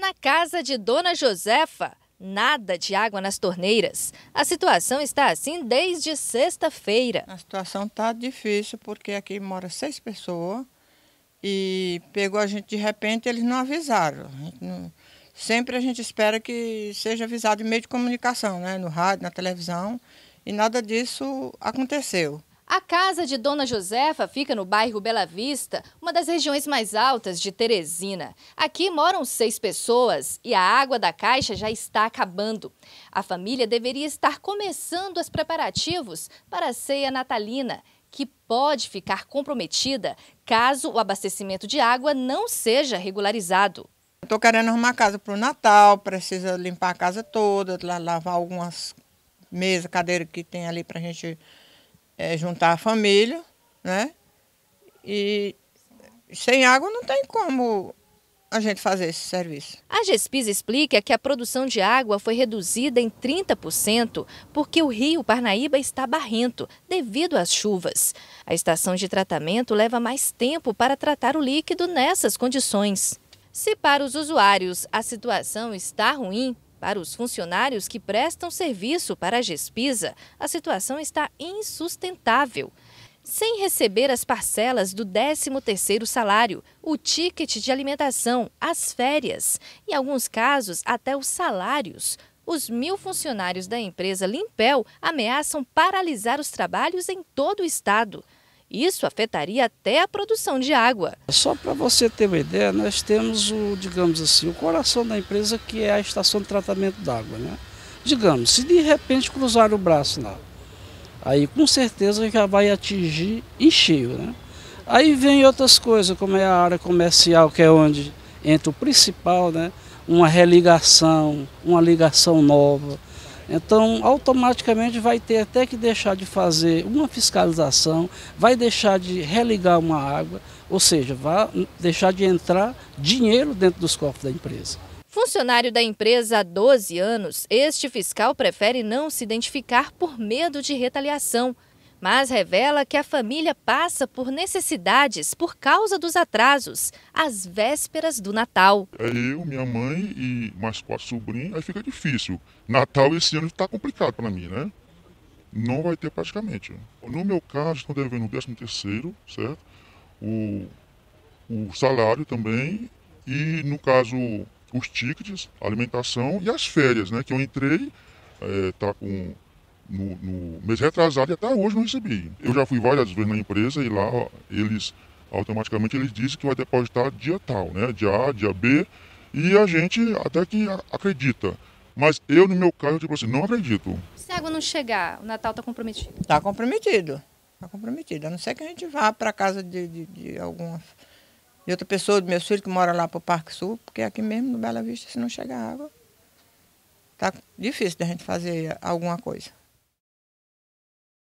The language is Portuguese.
Na casa de Dona Josefa, nada de água nas torneiras. A situação está assim desde sexta-feira. A situação está difícil porque aqui mora seis pessoas e pegou a gente de repente, eles não avisaram. A não... Sempre a gente espera que seja avisado em meio de comunicação, né? no rádio, na televisão, e nada disso aconteceu. A casa de Dona Josefa fica no bairro Bela Vista, uma das regiões mais altas de Teresina. Aqui moram seis pessoas e a água da caixa já está acabando. A família deveria estar começando os preparativos para a ceia natalina, que pode ficar comprometida caso o abastecimento de água não seja regularizado. Estou querendo arrumar a casa para o Natal, precisa limpar a casa toda, lavar algumas mesas, cadeiras que tem ali para a gente é, juntar a família, né? E sem água não tem como a gente fazer esse serviço. A Gespis explica que a produção de água foi reduzida em 30% porque o rio Parnaíba está barrento devido às chuvas. A estação de tratamento leva mais tempo para tratar o líquido nessas condições. Se para os usuários a situação está ruim, para os funcionários que prestam serviço para a Gespisa, a situação está insustentável. Sem receber as parcelas do 13º salário, o ticket de alimentação, as férias, em alguns casos até os salários, os mil funcionários da empresa Limpel ameaçam paralisar os trabalhos em todo o estado. Isso afetaria até a produção de água. Só para você ter uma ideia, nós temos o, digamos assim, o coração da empresa que é a estação de tratamento d'água, né? Digamos, se de repente cruzar o braço lá, aí com certeza já vai atingir em cheio, né? Aí vem outras coisas, como é a área comercial, que é onde entra o principal, né? Uma religação, uma ligação nova então, automaticamente vai ter até que deixar de fazer uma fiscalização, vai deixar de religar uma água, ou seja, vai deixar de entrar dinheiro dentro dos cofres da empresa. Funcionário da empresa há 12 anos, este fiscal prefere não se identificar por medo de retaliação mas revela que a família passa por necessidades por causa dos atrasos, às vésperas do Natal. É eu, minha mãe e mais quatro sobrinhos, aí fica difícil. Natal esse ano está complicado para mim, né? Não vai ter praticamente. No meu caso, estão devendo o 13 terceiro, certo? O, o salário também e, no caso, os tickets, alimentação e as férias, né? Que eu entrei, é, com no, no mês retrasado e até hoje não recebi. Eu já fui várias vezes na empresa e lá eles automaticamente eles dizem que vai depositar dia tal, né? Dia A, dia B, e a gente até que acredita. Mas eu, no meu caso, tipo assim, não acredito. Se a água não chegar, o Natal está comprometido? Está comprometido. Está comprometido. A não ser que a gente vá para casa de, de, de alguma de outra pessoa, do meu filho que mora lá para o Parque Sul, porque aqui mesmo no Bela Vista, se não chegar água, está difícil da gente fazer alguma coisa.